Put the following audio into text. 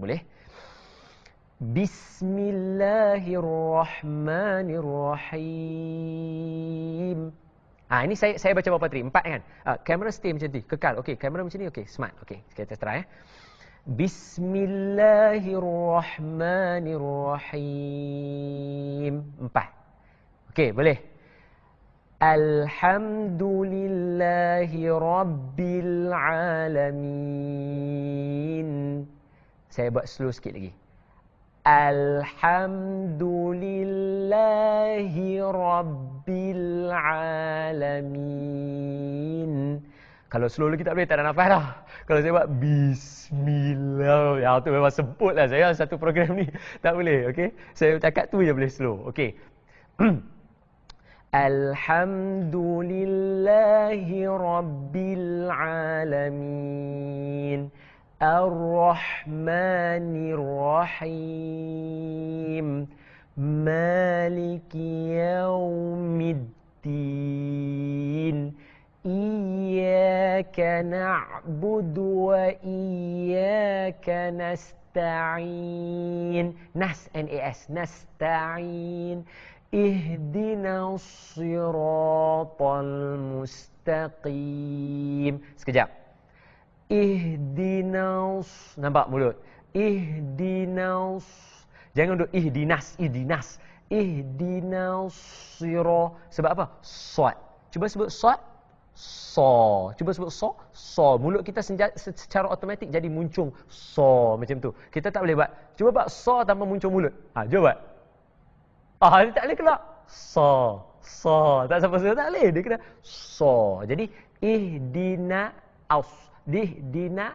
Boleh? Bismillahirrahmanirrahim. Ah ha, ini saya saya baca berapa tadi? Empat kan? Ha, kamera stay macam ni. Kekal. Okey, kamera macam ni. Okey, smart. Okey, kita try eh. Bismillahirrahmanirrahim. Empat. Okey, boleh. Alhamdulillahi Alamin. Saya buat slow sikit lagi. Alhamdulillahi Rabbil Alamin. Kalau slow lagi tak boleh, tak ada nafas dah. Kalau saya buat Bismillah. Ya, tu memang semput lah saya satu program ni. Tak boleh, okey? Saya cakap tu je boleh slow. Okey. Alhamdulillahi Rabbil Alamin. الرحمن الرحيم مالك يوم الدين إياك نعبد وإياك نستعين نس ان اي اس نستعين اهدنا الصراط المستقيم sekejap اهدنا ihdinaus nampak mulut ihdinaus jangan duduk ihdinas ihdinas ihdinaus siro sebab apa sod cuba sebut sod so cuba sebut so so mulut kita secara otomatik jadi muncung so macam tu kita tak boleh buat cuba buat so tanpa muncung mulut ha cuba buat ah dia tak boleh keluar so so tak sampai suruh tak boleh dia kena so jadi ihdina aus dihdina